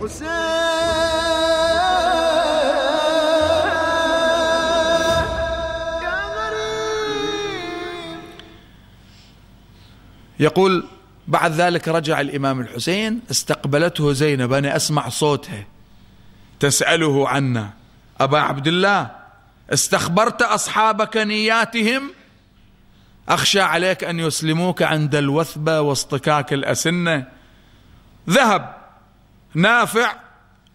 يا غريب يقول بعد ذلك رجع الإمام الحسين استقبلته زينب أنا أسمع صوتها تسأله عنا أبا عبد الله استخبرت أصحابك نياتهم أخشى عليك أن يسلموك عند الوثبة واصطكاك الأسنة ذهب نافع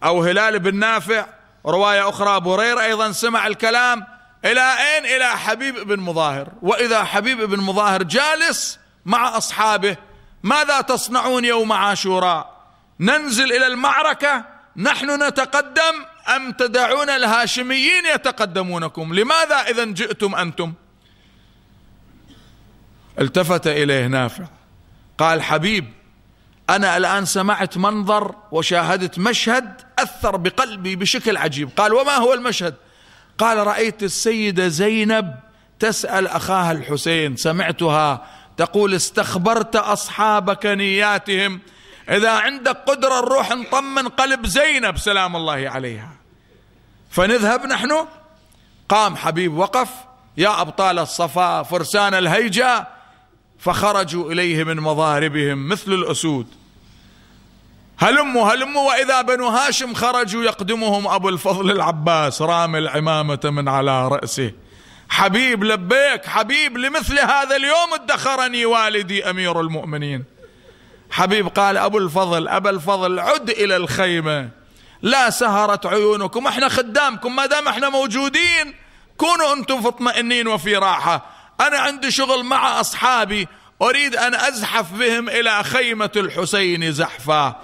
أو هلال بن نافع رواية أخرى أبو هريرة أيضا سمع الكلام إلى أين إلى حبيب بن مظاهر وإذا حبيب بن مظاهر جالس مع أصحابه ماذا تصنعون يوم عاشوراء ننزل إلى المعركة نحن نتقدم أم تدعون الهاشميين يتقدمونكم لماذا إذا جئتم أنتم التفت إليه نافع قال حبيب أنا الآن سمعت منظر وشاهدت مشهد أثر بقلبي بشكل عجيب قال وما هو المشهد قال رأيت السيدة زينب تسأل أخاها الحسين سمعتها تقول استخبرت أصحابك نياتهم إذا عندك قدرة نروح نطمن قلب زينب سلام الله عليها فنذهب نحن قام حبيب وقف يا أبطال الصفا فرسان الهيجة فخرجوا إليه من مضاربهم مثل الأسود هلموا هلموا وإذا بنو هاشم خرجوا يقدمهم أبو الفضل العباس رام العمامة من على رأسه حبيب لبيك حبيب لمثل هذا اليوم ادخرني والدي أمير المؤمنين حبيب قال أبو الفضل أبا الفضل عد إلى الخيمة لا سهرت عيونكم احنا خدامكم ما دام احنا موجودين كونوا انتم في اطمئنين وفي راحة انا عندي شغل مع اصحابي اريد ان ازحف بهم الى خيمة الحسين زحفا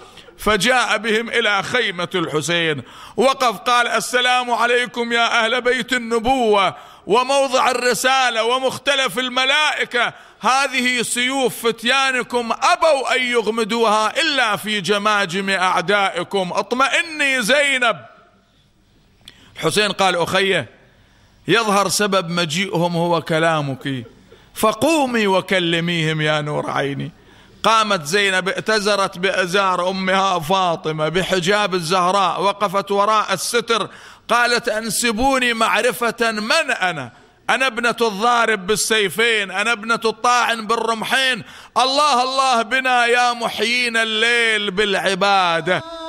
فجاء بهم الى خيمه الحسين وقف قال السلام عليكم يا اهل بيت النبوه وموضع الرساله ومختلف الملائكه هذه سيوف فتيانكم ابوا ان يغمدوها الا في جماجم اعدائكم اطمئني زينب الحسين قال اخيه يظهر سبب مجيئهم هو كلامك فقومي وكلميهم يا نور عيني قامت زينب ائتزرت بازار امها فاطمه بحجاب الزهراء وقفت وراء الستر قالت انسبوني معرفه من انا انا ابنه الضارب بالسيفين انا ابنه الطاعن بالرمحين الله الله بنا يا محيين الليل بالعباده